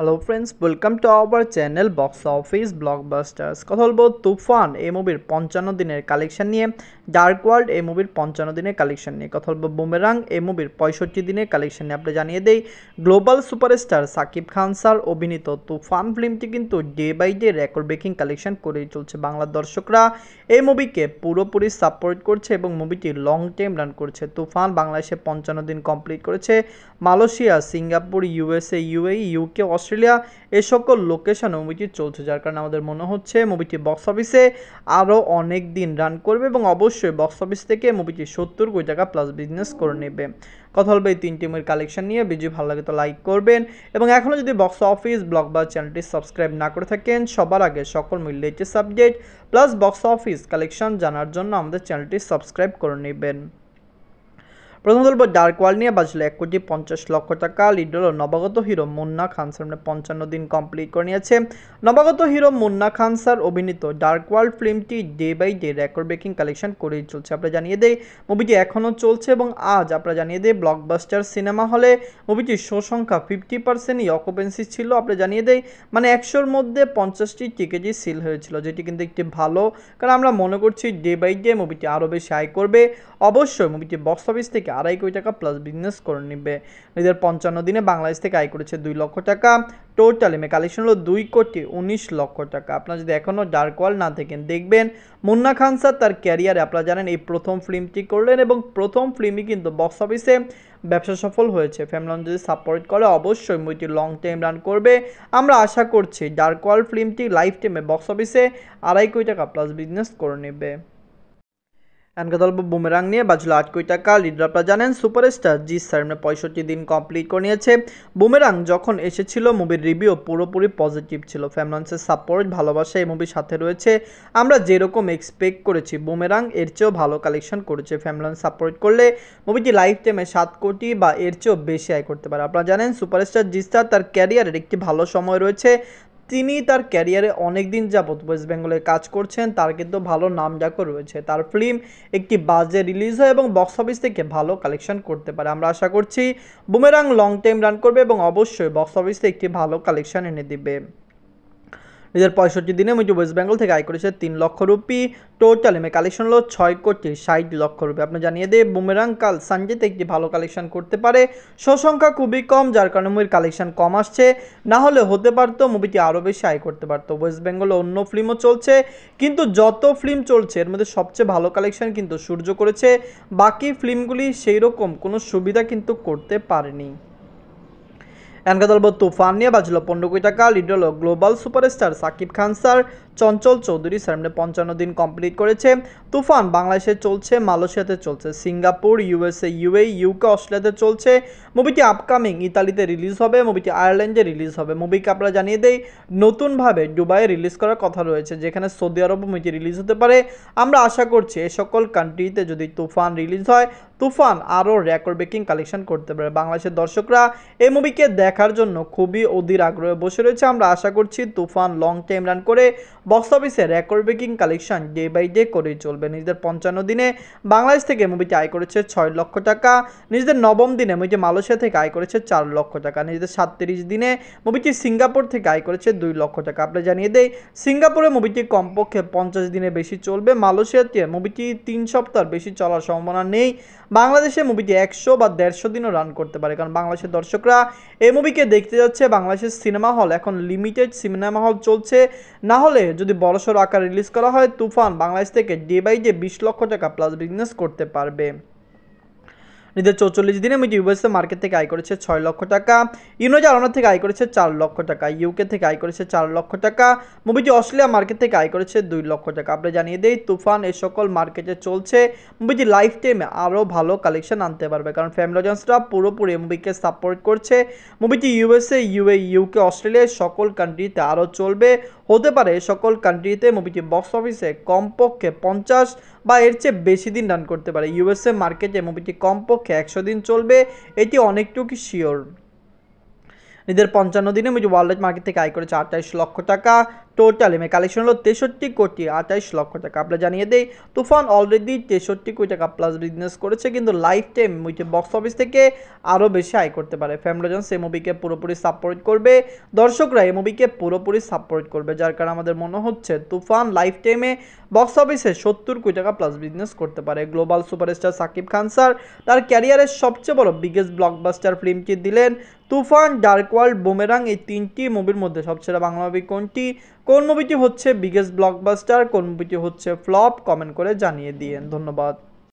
hello friends welcome to our channel box office blockbusters কথা বলবো তুফান এই মুভির পঞ্চান্ন দিনের কালেকশন নিয়ে ডার্ক ওয়ার্ল্ড এই মুভির পঞ্চান্ন দিনের কালেকশন নিয়ে কথা বলবো বুমেরাং এই মুভির পঁয়ষট্টি দিনের কালেকশন নিয়ে আপনি জানিয়ে দেই global superstar Shakib Khan sir অভিনীত তুফান ফিল্মটি কিন্তু day by day record breaking collection করেই চলছে বাংলার দর্শকরা এই মুভিকে পুরোপুরি সাপোর্ট করছে এবং মুভিটি লং টাইম রান করছে তুফান বাংলাদেশে পঞ্চান্ন দিন কমপ্লিট করেছে Malaysia Singapore USA UAE UK Australia এ সকল লোকেশনে মুভিটি চলছে যার কারণে আমাদের মনে হচ্ছে মুভিটি বক্স অফিসে আরও অনেক দিন রান করবে এবং অবশ্যই অবশ্যই বক্স অফিস থেকে মুভিটি সত্তর কোটি টাকা প্লাস বিজনেস করে নেবে কথা হবে এই তিনটি মুভির কালেকশন নিয়ে ভিডিও ভালো লাগে তো লাইক করবেন এবং এখনও যদি বক্স অফিস ব্লগ বা চ্যানেলটি সাবস্ক্রাইব না করে থাকেন সবার আগে সকল মিল latest update plus box office collection জানার জন্য আমাদের চ্যানেলটি সাবস্ক্রাইব করে নেবেন প্রথম দল ডার্ক ওয়ার্ল্ড নিয়ে বাজলো এক কোটি পঞ্চাশ লক্ষ টাকা লিড হল নবাগত হিরো মুন্না খান স্যার মানে পঞ্চান্ন দিন কমপ্লিট করে নিয়েছে নবাগত হিরো মুন্না খান স্যার অভিনীত ডার্ক ওয়ার্ল্ড ফিল্মটি day by day record breaking collection করেই চলছে আপনারা জানিয়ে দেয় মুভিটি এখনও চলছে এবং আজ আপনারা জানিয়ে দেয় ব্লকবাস্টার সিনেমা হলে মুভিটির শো সংখ্যা ফিফটি পার্সেন্টই অকুপেন্সি ছিল আপনারা জানিয়ে দেয় মানে একশোর মধ্যে পঞ্চাশটি টিকেটই সিল হয়েছিল যেটি কিন্তু একটি ভালো কারণ আমরা মনে করছি ডে বাই ডে মুভিটি আরও বেশি আয় করবে অবশ্যই মুভিটি বক্স অফিস থেকে আড়াই কোটি টাকা প্লাস বিজনেস করে নিবে দুই পঞ্চান্ন দিনে বাংলাদেশ থেকে আয় করেছে দুই লক্ষ টাকা টোটাল এমএ কালেকশন হলো দুই কোটি উনিশ লক্ষ টাকা আপনারা যদি এখনও ডার্ক ওয়াল না থাকেন দেখবেন মুন্না খান স্যার তার ক্যারিয়ারে আপনারা জানেন এই প্রথম ফিল্মটি করলেন এবং প্রথম ফিল্মই কিন্তু বক্স অফিসে ব্যবসা সফল হয়েছে ফ্যামলন যদি সাপোর্ট করে অবশ্যই মুভিটি লং টাইম রান করবে আমরা আশা করছি ডার্ক ওয়াল ফিল্মটি লাইফ টাইমে বক্স অফিসে আড়াই কোটি টাকা প্লাস বিজনেস করে নেবে অ্যানকাদল্প বুমেরাং নিয়ে বাজল আট কোটি টাকা লিডার আপনারা জানেন সুপারস্টার জি সারমে পঁয়ষট্টি দিন কমপ্লিট করে নিয়েছে বুমেরাং যখন এসেছিল মুভির রিভিউ পুরোপুরি পজিটিভ ছিল ফ্যামলান্সের সাপোর্ট ভালোবাসা এই মুভির সাথে রয়েছে আমরা যেরকম এক্সপেক্ট করেছি বুমেরাং এর চেয়েও ভালো কালেকশন করেছে ফ্যামলান্স সাপোর্ট করলে মুভিটি লাইফ টাইমে সাত কোটি বা এর চেয়েও বেশি আয় করতে পারে আপনারা জানেন সুপারস্টার জিস্তার তার ক্যারিয়ারের একটি ভালো সময় রয়েছে তিনি তার ক্যারিয়ারে অনেক দিন যাবৎ ওয়েস্ট বেঙ্গলে কাজ করছেন তার কিন্তু ভালো নাম ডাকও রয়েছে তার ফিল্ম একটি বাজে রিলিজ হয় এবং বক্স অফিস থেকে ভালো কালেকশন করতে পারে আমরা আশা করছি বুমেরাং লং টাইম রান করবে এবং অবশ্যই বক্স অফিসে একটি ভালো কালেকশন এনে দিবে দু পঁয়ষট্টি দিনে মুজু ওয়েস্ট বেঙ্গল থেকে আয় করেছে তিন লক্ষ রুপি টোটাল এমে কালেকশন হলো ছয় কোটি ষাট লক্ষ রুপি আপনি জানিয়ে দিয়ে বুমেরাং কাল সানজিতে একটি ভালো কালেকশন করতে পারে সংখ্যা খুবই কম যার কারণে মুভির কালেকশন কম আসছে না হলে হতে পারতো মুভিটি আরও বেশি আয় করতে পারতো ওয়েস্ট বেঙ্গলে অন্য ফিল্মও চলছে কিন্তু যত ফিল্ম চলছে এর মধ্যে সবচেয়ে ভালো কালেকশন কিন্তু সূর্য করেছে বাকি ফিল্মগুলি সেই রকম কোনো সুবিধা কিন্তু করতে পারেনি এনকাদালব তুফান নিয়ে বাজল পনেরো কোটি টাকা লিডল global superstar Shakib Khan sir Chanchal Chowdhury সামনে পঞ্চান্ন দিন কমপ্লিট করেছে তুফান বাংলাদেশে চলছে মালয়েশিয়াতে চলছে সিঙ্গাপুর ইউএসএ ইউএ ইউকে অস্ট্রেলিয়াতে চলছে মুভিটি আপকামিং ইতালিতে রিলিজ হবে মুভিটি আয়ারল্যান্ডে রিলিজ হবে মুভিকে আপনারা জানিয়ে দেয় নতুনভাবে দুবাইয়ে রিলিজ করার কথা রয়েছে যেখানে সৌদি আরব মুভিটি রিলিজ হতে পারে আমরা আশা করছি এ সকল কান্ট্রিতে যদি তুফান রিলিজ হয় তুফান আরও রেকর্ড ব্রেকিং কালেকশন করতে পারে বাংলাদেশের দর্শকরা এই মুভিকে দেখার জন্য খুবই অধীর আগ্রহে বসে রয়েছে আমরা আশা করছি তুফান লং টাইম রান করে বক্স অফিসে record breaking collection day by day করেই চলবে নিজেদের পঞ্চান্ন দিনে বাংলাদেশ থেকে মুভিটি আয় করেছে ছয় লক্ষ টাকা নিজেদের নবম দিনে মুভিটি মালয়েশিয়া থেকে আয় করেছে চার লক্ষ টাকা নিজেদের সাতত্রিশ দিনে মুভিটি সিঙ্গাপুর থেকে আয় করেছে দুই লক্ষ টাকা আপনি জানিয়ে দেয় সিঙ্গাপুরে মুভিটি কমপক্ষে পঞ্চাশ দিনে বেশি চলবে মালয়েশিয়াতে মুভিটি তিন সপ্তাহ বেশি চলার সম্ভাবনা নেই বাংলাদেশে মুভিটি একশো বা দেড়শো দিনও রান করতে পারে কারণ বাংলাদেশের দর্শকরা এই মুভিকে দেখতে যাচ্ছে বাংলাদেশের সিনেমা হল এখন লিমিটেড সিনেমা হল চলছে না হলে যদি বড়সড় আকারে রিলিজ করা হয় তুফান বাংলাদেশ থেকে ডে বাই ডে বিশ লক্ষ টাকা প্লাস বিজনেস করতে পারবে নিজের চৌচল্লিশ দিনে মিটি ইউএসএ মার্কেট থেকে আয় করেছে ছয় লক্ষ টাকা ইউনো জালানা থেকে আয় করেছে চার লক্ষ টাকা ইউকে থেকে আয় করেছে চার লক্ষ টাকা মুভিটি অস্ট্রেলিয়া মার্কেট থেকে আয় করেছে দুই লক্ষ টাকা আপনি জানিয়ে দেই তুফান এ সকল মার্কেটে চলছে মুভিটি লাইফ টাইমে আরও ভালো কালেকশন আনতে পারবে কারণ ফ্যামিলি অজেন্সরা পুরোপুরি মুভিকে সাপোর্ট করছে মুভিটি ইউএসএ ইউএ ইউকে অস্ট্রেলিয়ায় সকল কান্ট্রিতে আরও চলবে হতে পারে সকল কান্ট্রিতে মুভিটি বক্স অফিসে কমপক্ষে পঞ্চাশ বা এর চেয়ে বেশি দিন রান করতে পারে ইউএসএ মার্কেটে মুভিটি কমপক্ষে একশো দিন চলবে এটি অনেকটুকু শিওর নিজের পঞ্চান্ন দিনে মিজু ওয়ার্ল্ড মার্কেট থেকে আয় করেছে আটাইশ লক্ষ টাকা টোটাল এম কালেকশন হলো তেষট্টি কোটি আঠাইশ লক্ষ টাকা আপনার জানিয়ে দেই তুফান অলরেডি তেষট্টি কোটি টাকা প্লাস বিজনেস করেছে কিন্তু life time with box office থেকে আরও বেশি আয় করতে পারে ফ্যামিলিজন সে মুভিকে পুরোপুরি সাপোর্ট করবে দর্শকরা এই মুভিকে পুরোপুরি সাপোর্ট করবে যার কারণে আমাদের মনে হচ্ছে তুফান লাইফ টাইমে বক্স অফিসে সত্তর কোটি টাকা প্লাস বিজনেস করতে পারে global superstar Shakib Khan sir তার ক্যারিয়ারের সবচেয়ে বড় বিগেস্ট ব্লকবাস্টার ফিল্মটি দিলেন তুফান ডার্ক ওয়ার্ল্ড বোমেরাং এই তিনটি মুভির মধ্যে সবচেয়ে বাংলা মুভি কোনটি কোন মুভিটি হচ্ছে বিগেস্ট ব্লকবাস্টার কোন মুভিটি হচ্ছে ফ্লপ কমেন্ট করে জানিয়ে দিয়েন ধন্যবাদ